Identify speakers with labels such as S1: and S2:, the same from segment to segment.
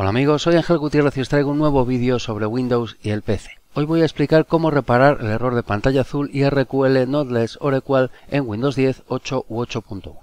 S1: Hola
S2: amigos, soy Ángel Gutiérrez y os traigo un nuevo vídeo sobre Windows y el PC. Hoy voy a explicar cómo reparar el error de pantalla azul y IRQL Notless equal en Windows 10, 8 u 8.1.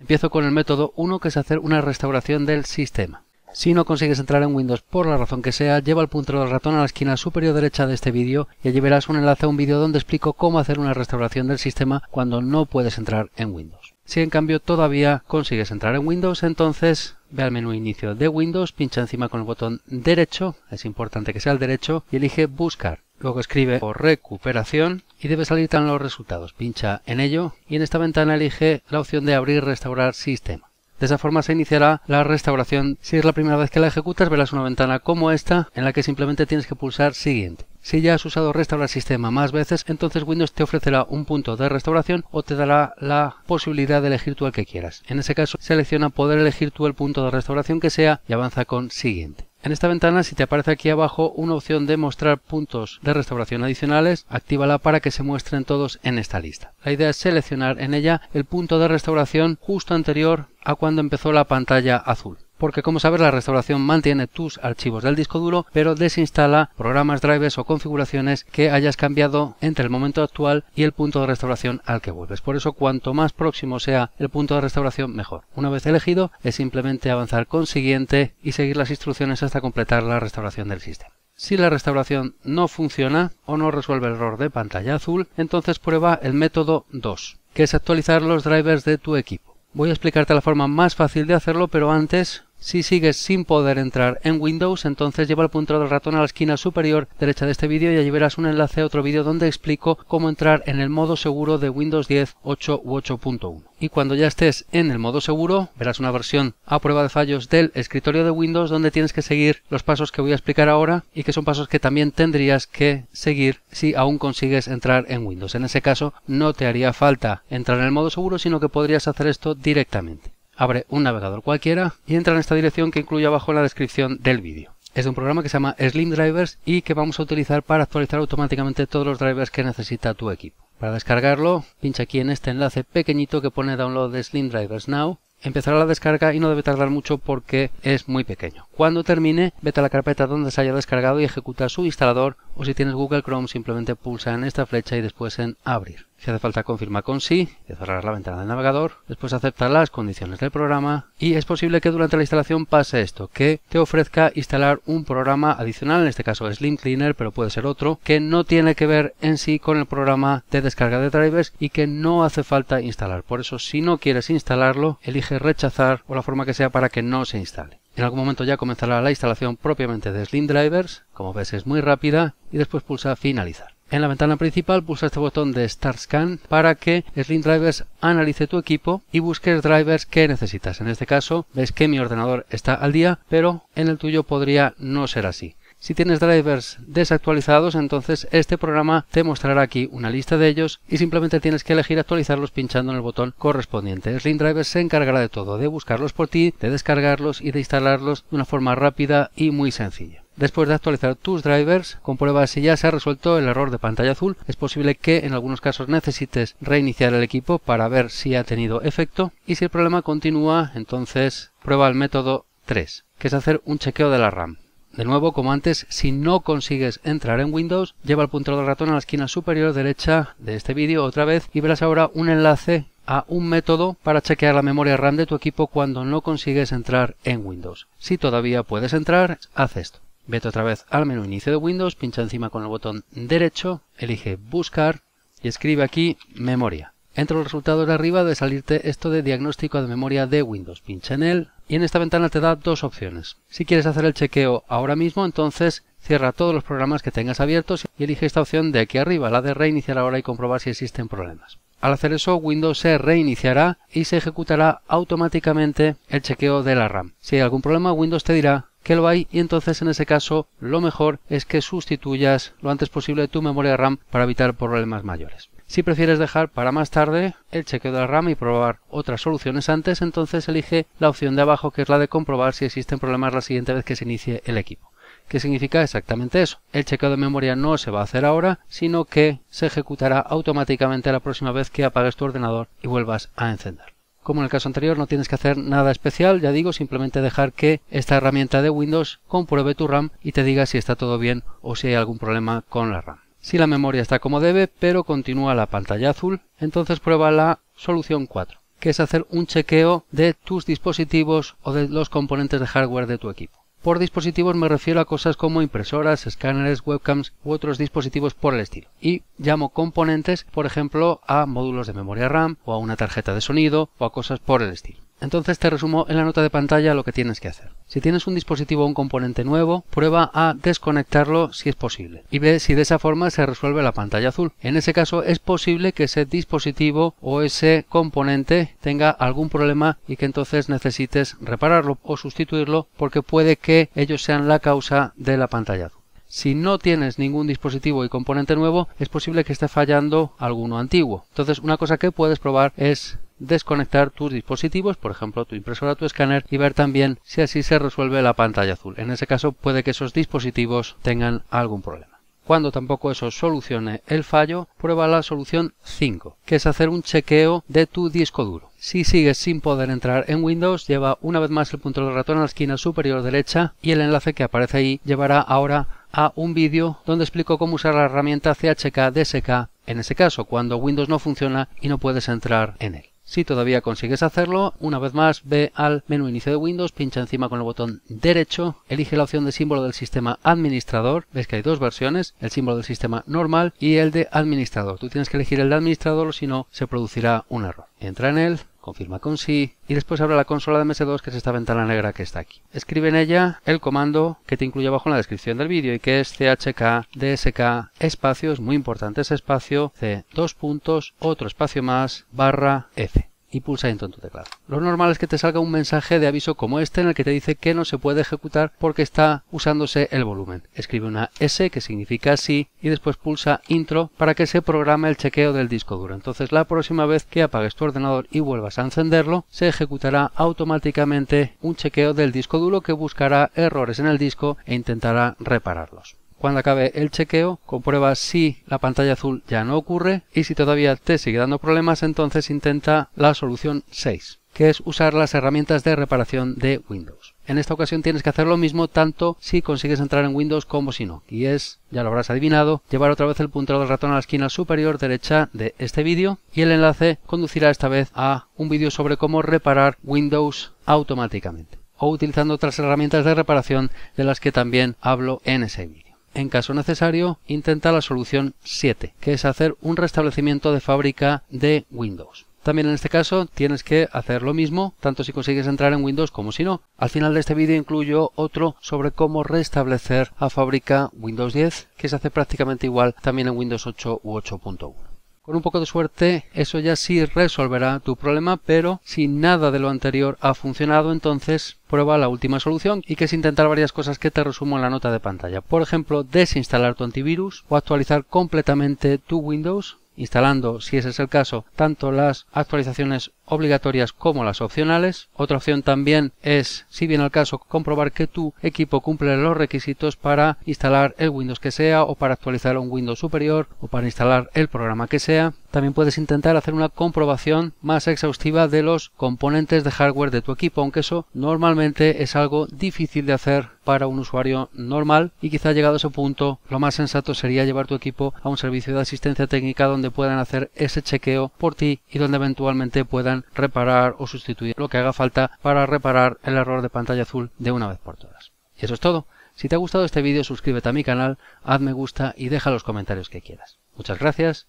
S2: Empiezo con el método 1 que es hacer una restauración del sistema. Si no consigues entrar en Windows por la razón que sea, lleva el puntero del ratón a la esquina superior derecha de este vídeo y allí verás un enlace a un vídeo donde explico cómo hacer una restauración del sistema cuando no puedes entrar en Windows. Si en cambio todavía consigues entrar en Windows, entonces ve al menú inicio de Windows, pincha encima con el botón derecho, es importante que sea el derecho, y elige buscar. Luego escribe por recuperación y debe salir tan los resultados. Pincha en ello y en esta ventana elige la opción de abrir restaurar sistema. De esa forma se iniciará la restauración. Si es la primera vez que la ejecutas, verás una ventana como esta en la que simplemente tienes que pulsar siguiente. Si ya has usado Restaurar Sistema más veces, entonces Windows te ofrecerá un punto de restauración o te dará la posibilidad de elegir tú el que quieras. En ese caso, selecciona poder elegir tú el punto de restauración que sea y avanza con Siguiente. En esta ventana, si te aparece aquí abajo una opción de mostrar puntos de restauración adicionales, actívala para que se muestren todos en esta lista. La idea es seleccionar en ella el punto de restauración justo anterior a cuando empezó la pantalla azul porque como sabes la restauración mantiene tus archivos del disco duro, pero desinstala programas, drivers o configuraciones que hayas cambiado entre el momento actual y el punto de restauración al que vuelves. Por eso cuanto más próximo sea el punto de restauración mejor. Una vez elegido es simplemente avanzar con siguiente y seguir las instrucciones hasta completar la restauración del sistema. Si la restauración no funciona o no resuelve el error de pantalla azul, entonces prueba el método 2, que es actualizar los drivers de tu equipo. Voy a explicarte la forma más fácil de hacerlo, pero antes si sigues sin poder entrar en Windows, entonces lleva el puntero del ratón a la esquina superior derecha de este vídeo y allí verás un enlace a otro vídeo donde explico cómo entrar en el modo seguro de Windows 10, 8 u 8.1. Y cuando ya estés en el modo seguro, verás una versión a prueba de fallos del escritorio de Windows donde tienes que seguir los pasos que voy a explicar ahora y que son pasos que también tendrías que seguir si aún consigues entrar en Windows. En ese caso no te haría falta entrar en el modo seguro, sino que podrías hacer esto directamente abre un navegador cualquiera y entra en esta dirección que incluye abajo en la descripción del vídeo. Es de un programa que se llama Slim Drivers y que vamos a utilizar para actualizar automáticamente todos los drivers que necesita tu equipo. Para descargarlo, pincha aquí en este enlace pequeñito que pone Download de Slim Drivers Now empezará la descarga y no debe tardar mucho porque es muy pequeño. Cuando termine, vete a la carpeta donde se haya descargado y ejecuta su instalador o si tienes Google Chrome simplemente pulsa en esta flecha y después en abrir. Si hace falta confirma con sí y cerrar la ventana del navegador, después aceptar las condiciones del programa y es posible que durante la instalación pase esto, que te ofrezca instalar un programa adicional, en este caso Slim Cleaner, pero puede ser otro, que no tiene que ver en sí con el programa de descarga de drivers y que no hace falta instalar. Por eso si no quieres instalarlo, elige rechazar o la forma que sea para que no se instale. En algún momento ya comenzará la instalación propiamente de Slim Drivers, como ves es muy rápida, y después pulsa finalizar. En la ventana principal pulsa este botón de Start Scan para que Slim Drivers analice tu equipo y busques drivers que necesitas. En este caso ves que mi ordenador está al día, pero en el tuyo podría no ser así. Si tienes drivers desactualizados, entonces este programa te mostrará aquí una lista de ellos y simplemente tienes que elegir actualizarlos pinchando en el botón correspondiente. Slim Drivers se encargará de todo, de buscarlos por ti, de descargarlos y de instalarlos de una forma rápida y muy sencilla. Después de actualizar tus drivers, comprueba si ya se ha resuelto el error de pantalla azul. Es posible que en algunos casos necesites reiniciar el equipo para ver si ha tenido efecto. Y si el problema continúa, entonces prueba el método 3, que es hacer un chequeo de la RAM. De nuevo, como antes, si no consigues entrar en Windows, lleva el puntero de ratón a la esquina superior derecha de este vídeo otra vez y verás ahora un enlace a un método para chequear la memoria RAM de tu equipo cuando no consigues entrar en Windows. Si todavía puedes entrar, haz esto. Vete otra vez al menú inicio de Windows, pincha encima con el botón derecho, elige buscar y escribe aquí memoria. Entre los resultados de arriba de salirte esto de diagnóstico de memoria de Windows. Pincha en él y en esta ventana te da dos opciones. Si quieres hacer el chequeo ahora mismo, entonces cierra todos los programas que tengas abiertos y elige esta opción de aquí arriba, la de reiniciar ahora y comprobar si existen problemas. Al hacer eso, Windows se reiniciará y se ejecutará automáticamente el chequeo de la RAM. Si hay algún problema, Windows te dirá que lo hay y entonces en ese caso lo mejor es que sustituyas lo antes posible tu memoria RAM para evitar problemas mayores. Si prefieres dejar para más tarde el chequeo de la RAM y probar otras soluciones antes, entonces elige la opción de abajo que es la de comprobar si existen problemas la siguiente vez que se inicie el equipo. ¿Qué significa exactamente eso? El chequeo de memoria no se va a hacer ahora, sino que se ejecutará automáticamente la próxima vez que apagues tu ordenador y vuelvas a encenderlo. Como en el caso anterior no tienes que hacer nada especial, ya digo, simplemente dejar que esta herramienta de Windows compruebe tu RAM y te diga si está todo bien o si hay algún problema con la RAM. Si la memoria está como debe, pero continúa la pantalla azul, entonces prueba la solución 4, que es hacer un chequeo de tus dispositivos o de los componentes de hardware de tu equipo. Por dispositivos me refiero a cosas como impresoras, escáneres, webcams u otros dispositivos por el estilo. Y llamo componentes, por ejemplo, a módulos de memoria RAM o a una tarjeta de sonido o a cosas por el estilo. Entonces te resumo en la nota de pantalla lo que tienes que hacer. Si tienes un dispositivo o un componente nuevo, prueba a desconectarlo si es posible y ve si de esa forma se resuelve la pantalla azul. En ese caso es posible que ese dispositivo o ese componente tenga algún problema y que entonces necesites repararlo o sustituirlo porque puede que ellos sean la causa de la pantalla azul. Si no tienes ningún dispositivo y componente nuevo, es posible que esté fallando alguno antiguo. Entonces, una cosa que puedes probar es desconectar tus dispositivos, por ejemplo tu impresora, tu escáner, y ver también si así se resuelve la pantalla azul. En ese caso puede que esos dispositivos tengan algún problema. Cuando tampoco eso solucione el fallo, prueba la solución 5, que es hacer un chequeo de tu disco duro. Si sigues sin poder entrar en Windows, lleva una vez más el punto del ratón a la esquina superior derecha y el enlace que aparece ahí llevará ahora a un vídeo donde explico cómo usar la herramienta chk-dsk en ese caso, cuando Windows no funciona y no puedes entrar en él. Si todavía consigues hacerlo, una vez más ve al menú inicio de Windows, pincha encima con el botón derecho, elige la opción de símbolo del sistema administrador, ves que hay dos versiones, el símbolo del sistema normal y el de administrador. Tú tienes que elegir el de administrador, si no se producirá un error. Entra en él, confirma con sí y después abre la consola de MS2 que es esta ventana negra que está aquí. Escribe en ella el comando que te incluye abajo en la descripción del vídeo y que es chk dsk espacio, muy importante ese espacio, c dos puntos, otro espacio más, barra f y pulsa en tu teclado. Lo normal es que te salga un mensaje de aviso como este en el que te dice que no se puede ejecutar porque está usándose el volumen. Escribe una S que significa sí y después pulsa intro para que se programe el chequeo del disco duro. Entonces la próxima vez que apagues tu ordenador y vuelvas a encenderlo, se ejecutará automáticamente un chequeo del disco duro que buscará errores en el disco e intentará repararlos. Cuando acabe el chequeo, comprueba si la pantalla azul ya no ocurre y si todavía te sigue dando problemas, entonces intenta la solución 6 que es usar las herramientas de reparación de Windows. En esta ocasión tienes que hacer lo mismo tanto si consigues entrar en Windows como si no, y es, ya lo habrás adivinado, llevar otra vez el puntero del ratón a la esquina superior derecha de este vídeo y el enlace conducirá esta vez a un vídeo sobre cómo reparar Windows automáticamente o utilizando otras herramientas de reparación de las que también hablo en ese vídeo. En caso necesario, intenta la solución 7, que es hacer un restablecimiento de fábrica de Windows. También en este caso tienes que hacer lo mismo, tanto si consigues entrar en Windows como si no. Al final de este vídeo incluyo otro sobre cómo restablecer a fábrica Windows 10, que se hace prácticamente igual también en Windows 8 u 8.1. Con un poco de suerte, eso ya sí resolverá tu problema, pero si nada de lo anterior ha funcionado, entonces prueba la última solución y que es intentar varias cosas que te resumo en la nota de pantalla. Por ejemplo, desinstalar tu antivirus o actualizar completamente tu Windows instalando, si ese es el caso, tanto las actualizaciones obligatorias como las opcionales. Otra opción también es, si bien al caso, comprobar que tu equipo cumple los requisitos para instalar el Windows que sea o para actualizar un Windows superior o para instalar el programa que sea. También puedes intentar hacer una comprobación más exhaustiva de los componentes de hardware de tu equipo, aunque eso normalmente es algo difícil de hacer para un usuario normal y quizá llegado a ese punto lo más sensato sería llevar tu equipo a un servicio de asistencia técnica donde puedan hacer ese chequeo por ti y donde eventualmente puedan reparar o sustituir lo que haga falta para reparar el error de pantalla azul de una vez por todas. Y eso es todo. Si te ha gustado este vídeo suscríbete a mi canal, hazme me gusta y deja los comentarios que quieras. Muchas gracias